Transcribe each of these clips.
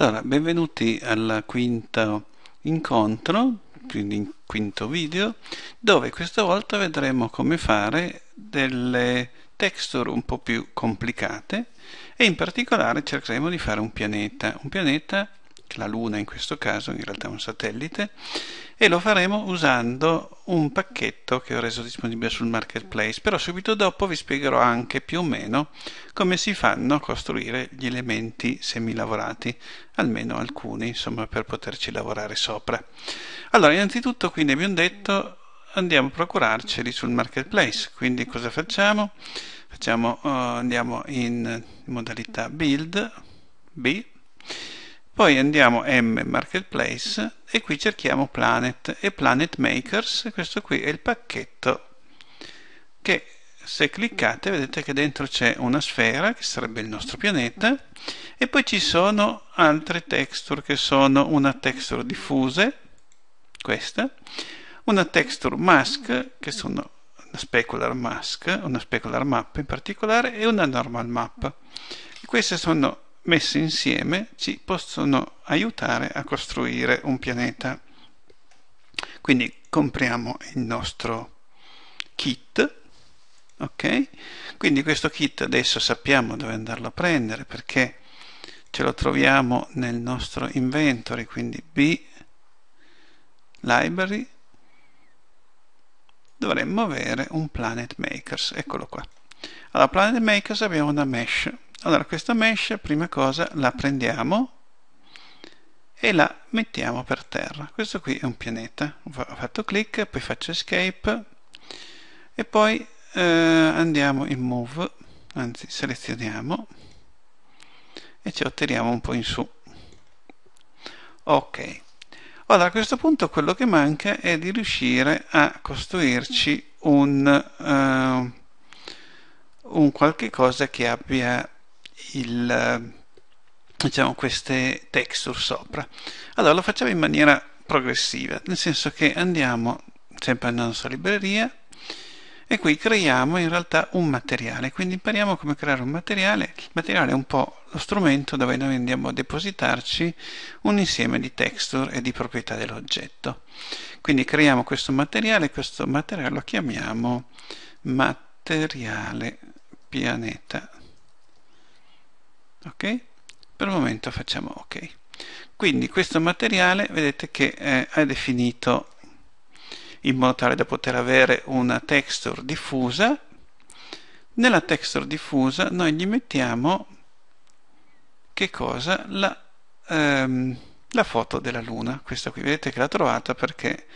Allora, benvenuti al quinto incontro, quindi quinto video, dove questa volta vedremo come fare delle texture un po' più complicate e in particolare cercheremo di fare un pianeta, un pianeta la Luna in questo caso, in realtà è un satellite, e lo faremo usando un pacchetto che ho reso disponibile sul marketplace, però subito dopo vi spiegherò anche più o meno come si fanno a costruire gli elementi semilavorati, almeno alcuni, insomma, per poterci lavorare sopra. Allora, innanzitutto, quindi abbiamo detto andiamo a procurarceli sul marketplace, quindi cosa facciamo? facciamo uh, andiamo in modalità build B poi andiamo M Marketplace e qui cerchiamo Planet e Planet Makers, questo qui è il pacchetto che se cliccate vedete che dentro c'è una sfera che sarebbe il nostro pianeta e poi ci sono altre texture che sono una texture diffuse, questa, una texture mask che sono una specular mask, una specular map in particolare e una normal map. queste sono messe insieme ci possono aiutare a costruire un pianeta. Quindi compriamo il nostro kit, ok? Quindi questo kit adesso sappiamo dove andarlo a prendere perché ce lo troviamo nel nostro inventory, quindi B library dovremmo avere un planet makers, eccolo qua. Allora planet makers abbiamo una mesh allora questa mesh prima cosa la prendiamo e la mettiamo per terra questo qui è un pianeta ho fatto clic poi faccio escape e poi eh, andiamo in move anzi selezioniamo e ci otteniamo un po' in su ok allora a questo punto quello che manca è di riuscire a costruirci un, eh, un qualche cosa che abbia il, eh, diciamo, queste texture sopra. Allora lo facciamo in maniera progressiva, nel senso che andiamo sempre nella nostra libreria e qui creiamo in realtà un materiale, quindi impariamo come creare un materiale, il materiale è un po' lo strumento dove noi andiamo a depositarci un insieme di texture e di proprietà dell'oggetto. Quindi creiamo questo materiale, questo materiale lo chiamiamo materiale pianeta ok per il momento facciamo ok quindi questo materiale vedete che eh, è definito in modo tale da poter avere una texture diffusa nella texture diffusa noi gli mettiamo che cosa? La, ehm, la, foto della luna questa qui vedete che l'ha trovata perché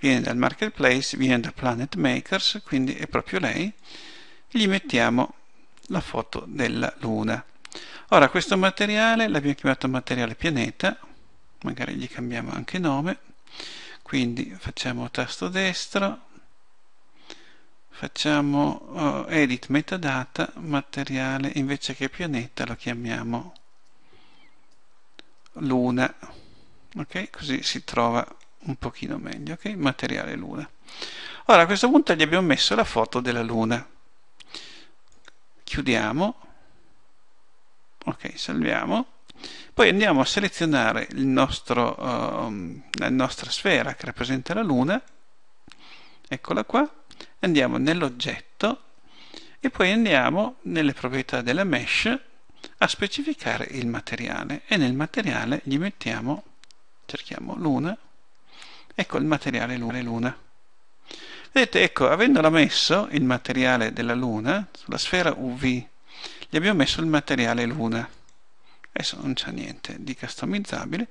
viene dal marketplace viene da planet makers quindi è proprio lei gli mettiamo la foto della luna Ora questo materiale l'abbiamo chiamato materiale pianeta, magari gli cambiamo anche nome, quindi facciamo tasto destro, facciamo uh, edit metadata, materiale invece che pianeta lo chiamiamo luna, ok? Così si trova un pochino meglio, ok? Materiale luna. Ora a questo punto gli abbiamo messo la foto della luna. Chiudiamo ok salviamo poi andiamo a selezionare nostro, uh, la nostra sfera che rappresenta la luna eccola qua andiamo nell'oggetto e poi andiamo nelle proprietà della mesh a specificare il materiale e nel materiale gli mettiamo cerchiamo luna ecco il materiale luna, luna. vedete ecco avendola messo il materiale della luna sulla sfera UV gli abbiamo messo il materiale luna adesso non c'è niente di customizzabile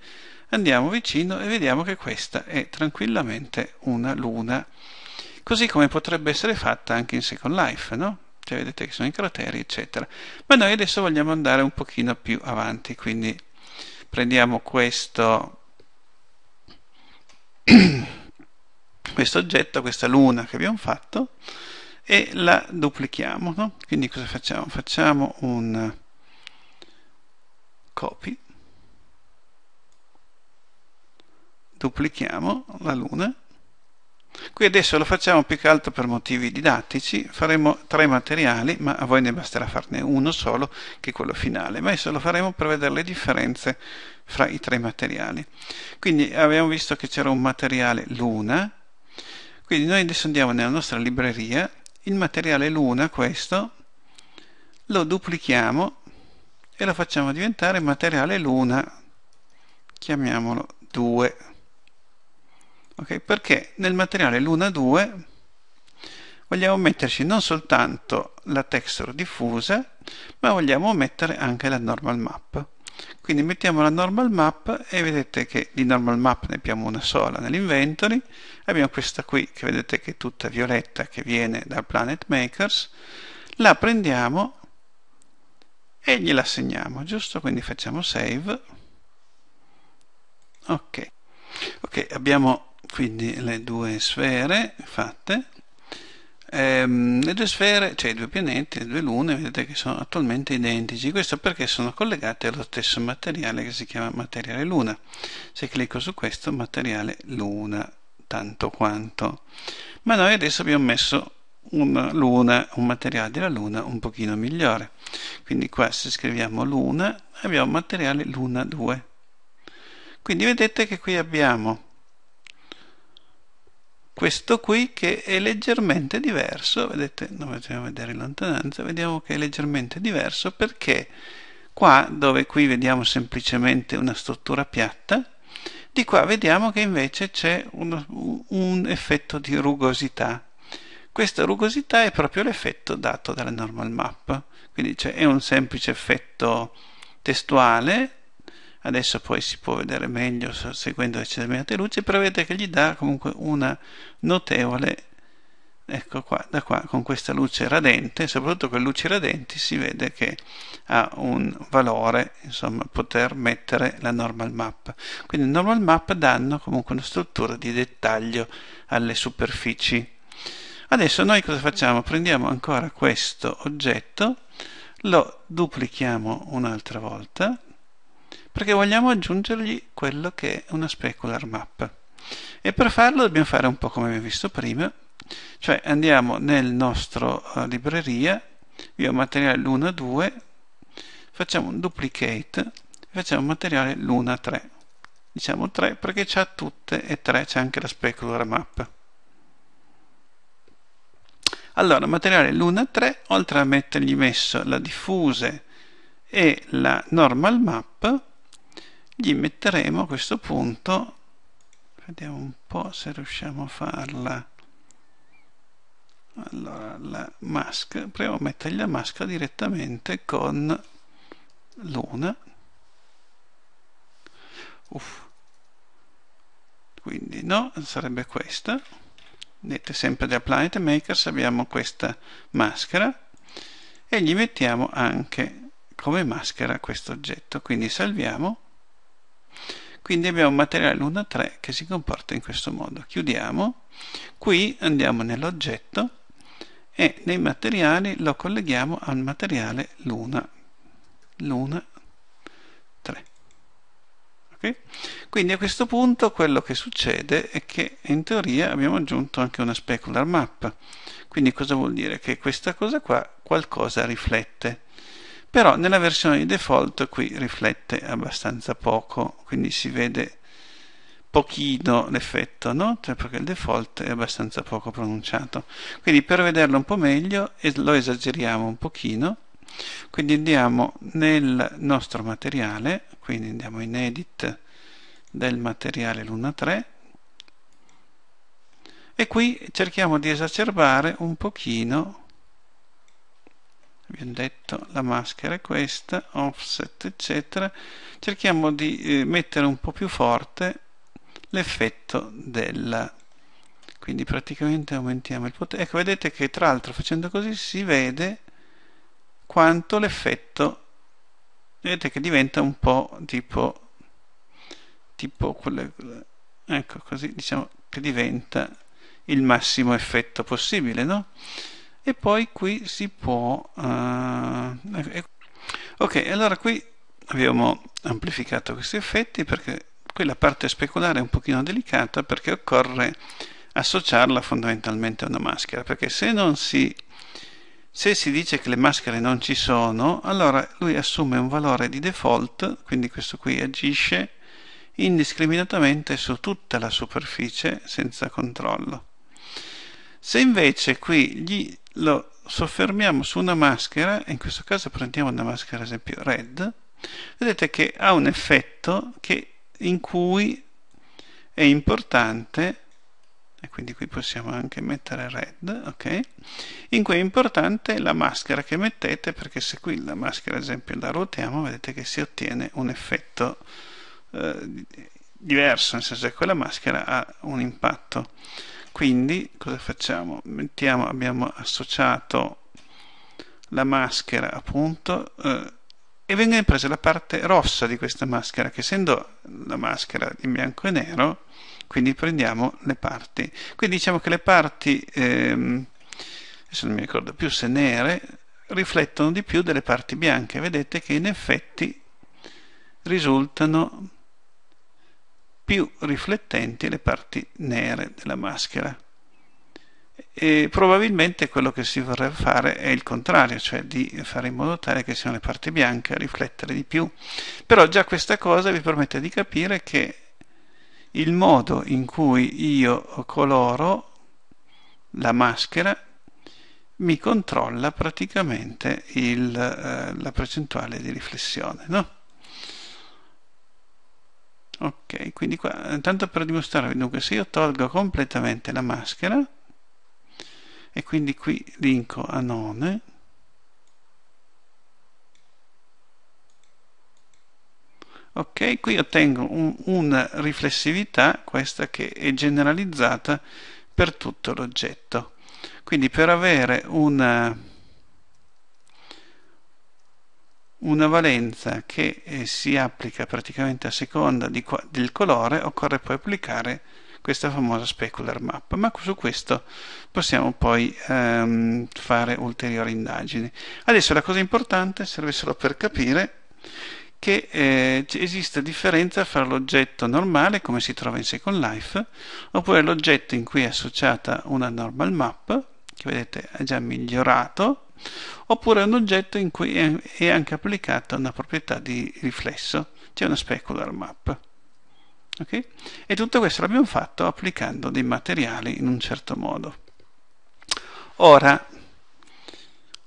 andiamo vicino e vediamo che questa è tranquillamente una luna così come potrebbe essere fatta anche in Second Life no? cioè vedete che sono i crateri eccetera ma noi adesso vogliamo andare un pochino più avanti quindi prendiamo questo questo oggetto, questa luna che abbiamo fatto e la duplichiamo no? quindi cosa facciamo? facciamo un eh, copy duplichiamo la luna qui adesso lo facciamo più che altro per motivi didattici faremo tre materiali ma a voi ne basterà farne uno solo che è quello finale ma adesso lo faremo per vedere le differenze fra i tre materiali quindi abbiamo visto che c'era un materiale luna quindi noi adesso andiamo nella nostra libreria il materiale luna, questo, lo duplichiamo e lo facciamo diventare materiale luna, chiamiamolo 2. Okay? Perché nel materiale luna 2 vogliamo metterci non soltanto la texture diffusa, ma vogliamo mettere anche la normal map quindi mettiamo la normal map e vedete che di normal map ne abbiamo una sola nell'inventory abbiamo questa qui che vedete che è tutta violetta che viene da Planet Makers la prendiamo e gliela assegniamo giusto? quindi facciamo save ok ok abbiamo quindi le due sfere fatte Ehm, le due sfere, cioè i due pianeti, le due lune, vedete che sono attualmente identici, questo perché sono collegate allo stesso materiale che si chiama materiale luna. Se clicco su questo, materiale luna, tanto quanto. Ma noi adesso abbiamo messo una luna, un materiale della luna un pochino migliore. Quindi qua se scriviamo luna, abbiamo materiale luna 2. Quindi vedete che qui abbiamo questo qui che è leggermente diverso, vedete, dovete vedere in lontananza, vediamo che è leggermente diverso perché qua dove qui vediamo semplicemente una struttura piatta, di qua vediamo che invece c'è un, un effetto di rugosità. Questa rugosità è proprio l'effetto dato dalla normal map, quindi cioè è un semplice effetto testuale adesso poi si può vedere meglio seguendo determinate luci, però vedete che gli dà comunque una notevole, ecco qua, da qua, con questa luce radente, soprattutto con le luci radenti si vede che ha un valore, insomma, poter mettere la normal map. Quindi le normal map danno comunque una struttura di dettaglio alle superfici. Adesso noi cosa facciamo? Prendiamo ancora questo oggetto, lo duplichiamo un'altra volta, perché vogliamo aggiungergli quello che è una specular map. E per farlo dobbiamo fare un po' come abbiamo visto prima, cioè andiamo nel nostro eh, libreria, io ho materiale luna 2, facciamo un duplicate, e facciamo materiale luna 3. Diciamo 3 perché c'ha tutte e 3 c'è anche la specular map. Allora, materiale luna 3, oltre a mettergli messo la diffuse e la normal map, gli metteremo a questo punto vediamo un po' se riusciamo a farla allora la maschera proviamo a mettergli la maschera direttamente con luna Uff. quindi no sarebbe questa vedete sempre da Planet Makers abbiamo questa maschera e gli mettiamo anche come maschera questo oggetto quindi salviamo quindi abbiamo un materiale 1 3 che si comporta in questo modo chiudiamo qui andiamo nell'oggetto e nei materiali lo colleghiamo al materiale luna luna 3 okay? quindi a questo punto quello che succede è che in teoria abbiamo aggiunto anche una specular map quindi cosa vuol dire? che questa cosa qua qualcosa riflette però nella versione di default qui riflette abbastanza poco quindi si vede pochino l'effetto no? cioè perché il default è abbastanza poco pronunciato quindi per vederlo un po' meglio lo esageriamo un pochino quindi andiamo nel nostro materiale quindi andiamo in edit del materiale luna 3 e qui cerchiamo di esacerbare un pochino abbiamo detto la maschera è questa offset eccetera cerchiamo di eh, mettere un po' più forte l'effetto della quindi praticamente aumentiamo il potere ecco vedete che tra l'altro facendo così si vede quanto l'effetto vedete che diventa un po' tipo tipo quelle ecco così diciamo che diventa il massimo effetto possibile no? e poi qui si può eh, ecco, ecco. ok allora qui abbiamo amplificato questi effetti perché qui la parte speculare è un pochino delicata perché occorre associarla fondamentalmente a una maschera perché se non si se si dice che le maschere non ci sono allora lui assume un valore di default quindi questo qui agisce indiscriminatamente su tutta la superficie senza controllo se invece qui gli lo soffermiamo su una maschera, in questo caso prendiamo una maschera ad esempio red, vedete che ha un effetto che, in cui è importante e quindi qui possiamo anche mettere red, ok? In cui è importante la maschera che mettete, perché se qui la maschera ad esempio la ruotiamo, vedete che si ottiene un effetto eh, diverso, nel senso che quella maschera ha un impatto quindi cosa facciamo? Mettiamo, abbiamo associato la maschera appunto eh, e venga impresa la parte rossa di questa maschera che essendo la maschera in bianco e nero quindi prendiamo le parti quindi diciamo che le parti ehm, adesso non mi ricordo più se nere riflettono di più delle parti bianche vedete che in effetti risultano più riflettenti le parti nere della maschera. E probabilmente quello che si vorrebbe fare è il contrario, cioè di fare in modo tale che siano le parti bianche a riflettere di più. Però già questa cosa vi permette di capire che il modo in cui io coloro la maschera mi controlla praticamente il, eh, la percentuale di riflessione. No? ok quindi qua tanto per dimostrarvi dunque se io tolgo completamente la maschera e quindi qui linko anone ok qui ottengo un, una riflessività questa che è generalizzata per tutto l'oggetto quindi per avere una una valenza che eh, si applica praticamente a seconda di, del colore occorre poi applicare questa famosa specular map ma su questo possiamo poi ehm, fare ulteriori indagini adesso la cosa importante serve solo per capire che eh, esiste differenza fra l'oggetto normale come si trova in Second Life oppure l'oggetto in cui è associata una normal map che vedete è già migliorato Oppure un oggetto in cui è anche applicata una proprietà di riflesso, cioè una specular map. Okay? E tutto questo l'abbiamo fatto applicando dei materiali in un certo modo. Ora,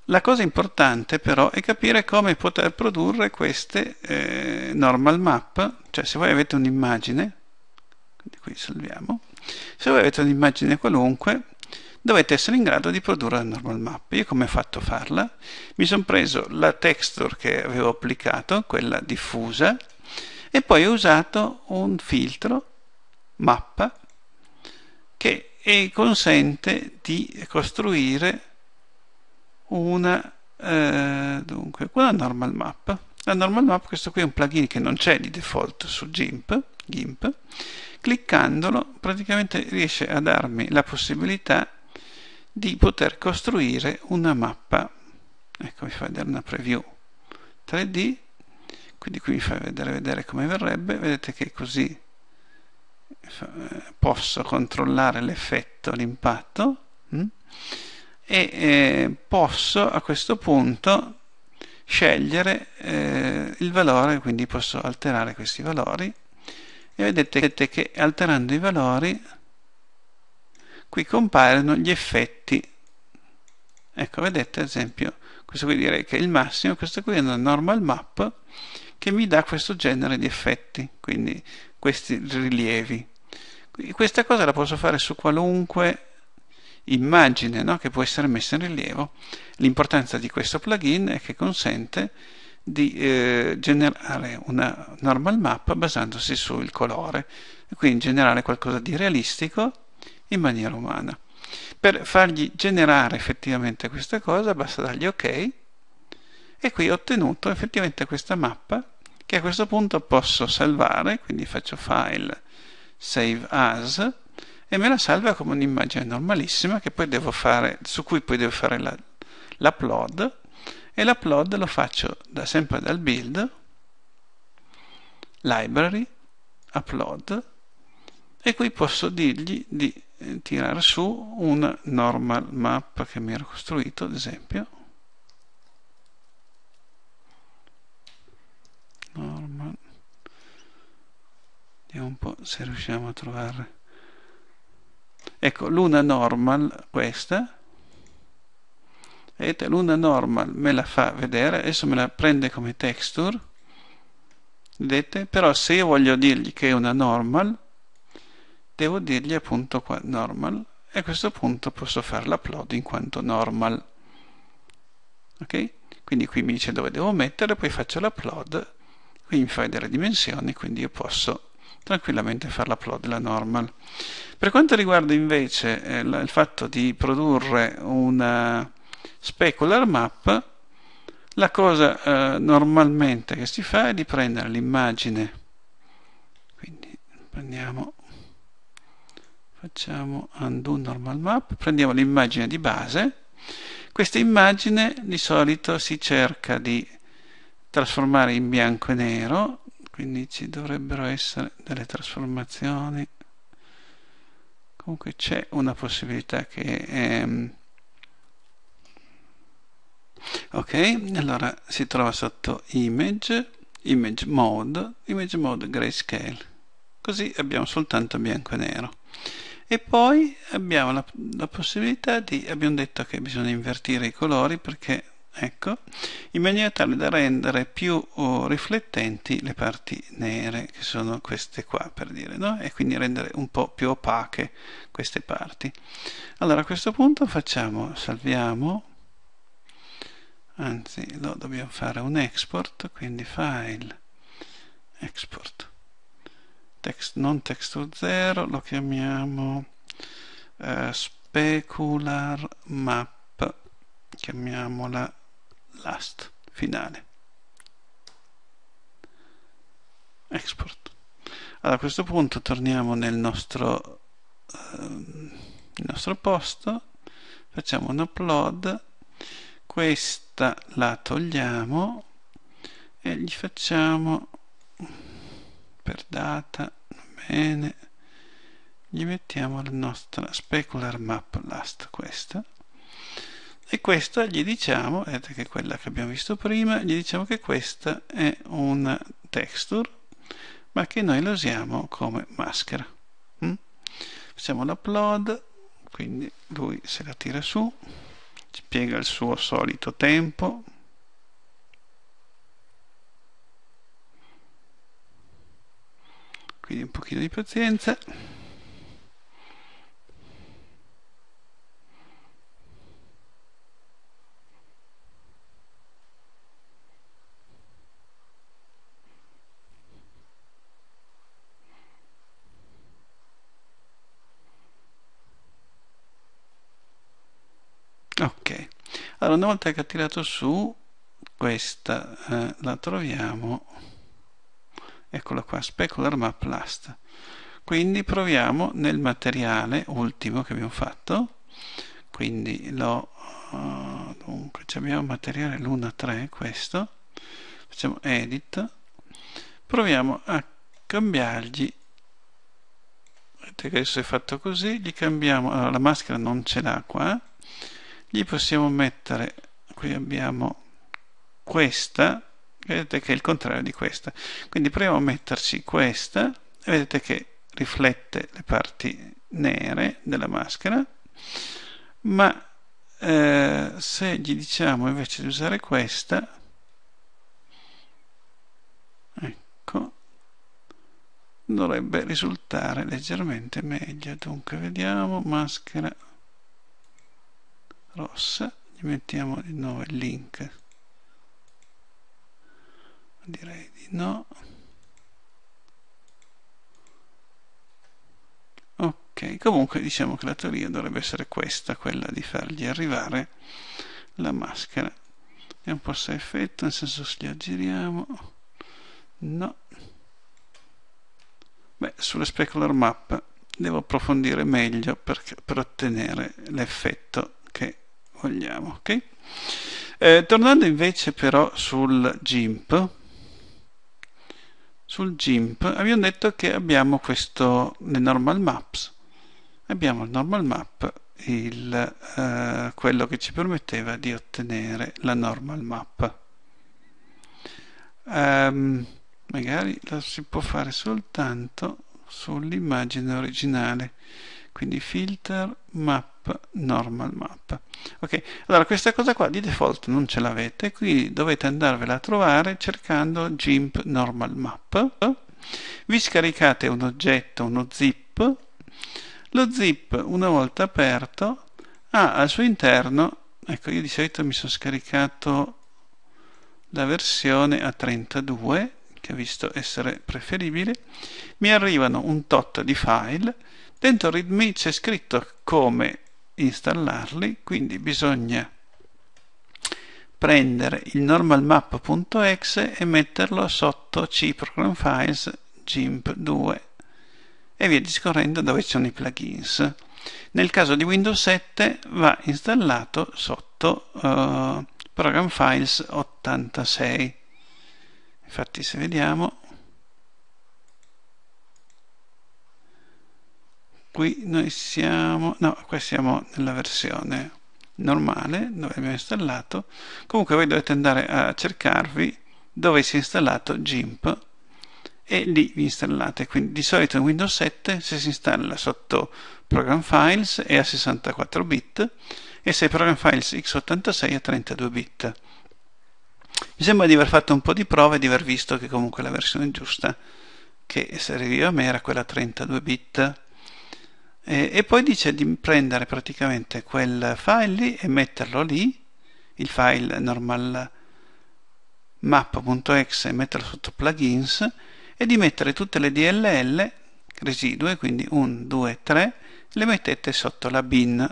la cosa importante però è capire come poter produrre queste eh, normal map, cioè se voi avete un'immagine, quindi qui salviamo, se voi avete un'immagine qualunque, dovete essere in grado di produrre la normal map. Io come ho fatto a farla? Mi sono preso la texture che avevo applicato, quella diffusa, e poi ho usato un filtro mappa che consente di costruire una, eh, dunque, una normal map. La normal map, questo qui è un plugin che non c'è di default su GIMP, GIMP cliccandolo praticamente riesce a darmi la possibilità di poter costruire una mappa ecco mi fa vedere una preview 3D quindi qui vi fa vedere, vedere come verrebbe vedete che così eh, posso controllare l'effetto l'impatto mm? e eh, posso a questo punto scegliere eh, il valore quindi posso alterare questi valori e vedete che alterando i valori qui compaiono gli effetti ecco vedete ad esempio questo qui direi che è il massimo questo qui è una normal map che mi dà questo genere di effetti quindi questi rilievi questa cosa la posso fare su qualunque immagine no? che può essere messa in rilievo l'importanza di questo plugin è che consente di eh, generare una normal map basandosi sul colore e quindi generare qualcosa di realistico in maniera umana. Per fargli generare effettivamente questa cosa basta dargli ok e qui ho ottenuto effettivamente questa mappa che a questo punto posso salvare, quindi faccio file save as e me la salva come un'immagine normalissima fare, su cui poi devo fare la, l'upload e l'upload lo faccio da sempre dal build library upload e qui posso dirgli di eh, tirare su un normal map che mi ero costruito ad esempio normal vediamo un po' se riusciamo a trovare ecco l'una normal questa vedete l'una normal me la fa vedere adesso me la prende come texture vedete però se io voglio dirgli che è una normal devo dirgli appunto normal e a questo punto posso fare l'upload in quanto normal ok? quindi qui mi dice dove devo mettere poi faccio l'upload qui mi fa vedere le dimensioni quindi io posso tranquillamente fare l'upload la normal per quanto riguarda invece eh, il fatto di produrre una specular map la cosa eh, normalmente che si fa è di prendere l'immagine quindi prendiamo facciamo undo normal map, prendiamo l'immagine di base, questa immagine di solito si cerca di trasformare in bianco e nero, quindi ci dovrebbero essere delle trasformazioni, comunque c'è una possibilità che... Ehm, ok, allora si trova sotto image, image mode, image mode grayscale, così abbiamo soltanto bianco e nero e poi abbiamo la, la possibilità di abbiamo detto che bisogna invertire i colori perché ecco in maniera tale da rendere più oh, riflettenti le parti nere che sono queste qua per dire no? e quindi rendere un po' più opache queste parti allora a questo punto facciamo salviamo anzi lo dobbiamo fare un export quindi file export text, non texture 0 lo chiamiamo eh, specular map chiamiamola last finale export allora, a questo punto torniamo nel nostro, ehm, nostro posto facciamo un upload questa la togliamo e gli facciamo per data bene gli mettiamo la nostra specular map last questa e questa gli diciamo vedete che è quella che abbiamo visto prima gli diciamo che questa è una texture ma che noi la usiamo come maschera mm? facciamo l'upload quindi lui se la tira su ci spiega il suo solito tempo quindi un pochino di pazienza ok allora una volta che ha tirato su questa eh, la troviamo eccola qua, specular map last quindi proviamo nel materiale ultimo che abbiamo fatto quindi lo uh, dunque abbiamo materiale luna 3 questo facciamo edit proviamo a cambiargli vedete che adesso è fatto così gli cambiamo allora, la maschera non ce l'ha qua gli possiamo mettere qui abbiamo questa vedete che è il contrario di questa quindi proviamo a metterci questa e vedete che riflette le parti nere della maschera ma eh, se gli diciamo invece di usare questa ecco dovrebbe risultare leggermente meglio dunque vediamo maschera rossa gli mettiamo di nuovo il link direi di no ok comunque diciamo che la teoria dovrebbe essere questa quella di fargli arrivare la maschera è un po' forse effetto nel senso se li aggiriamo no beh sulle specular map devo approfondire meglio per, per ottenere l'effetto che vogliamo ok eh, tornando invece però sul GIMP sul GIMP abbiamo detto che abbiamo questo nel normal maps abbiamo il normal map il, eh, quello che ci permetteva di ottenere la normal map um, magari la si può fare soltanto sull'immagine originale quindi filter map map, normal map. Ok, allora questa cosa qua di default non ce l'avete, quindi dovete andarvela a trovare cercando GIMP normal map. Vi scaricate un oggetto, uno zip. Lo zip, una volta aperto, ha al suo interno, ecco io di solito mi sono scaricato la versione a 32, che ho visto essere preferibile, mi arrivano un tot di file, dentro README c'è scritto come installarli quindi bisogna prendere il normalmap.exe e metterlo sotto cprogram gimp2 e via discorrendo dove ci sono i plugins nel caso di Windows 7 va installato sotto uh, program files 86 infatti se vediamo qui noi siamo no qua siamo nella versione normale dove abbiamo installato comunque voi dovete andare a cercarvi dove si è installato GIMP e lì vi installate quindi di solito in Windows 7 se si installa sotto Program Files è a 64 bit e se Program Files x86 è a 32 bit mi sembra di aver fatto un po' di prove e di aver visto che comunque la versione giusta che serviva a me era quella 32 bit e, e poi dice di prendere praticamente quel file lì e metterlo lì, il file normal map.exe e metterlo sotto plugins e di mettere tutte le DLL residue, quindi 1, 2, 3, le mettete sotto la bin.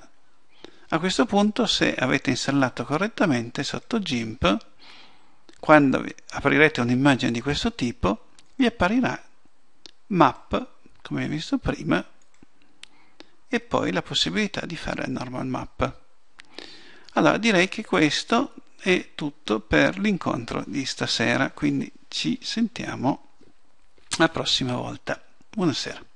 A questo punto, se avete installato correttamente sotto GIMP, quando aprirete un'immagine di questo tipo, vi apparirà map, come vi visto prima, e poi la possibilità di fare normal map. Allora direi che questo è tutto per l'incontro di stasera, quindi ci sentiamo la prossima volta. Buonasera.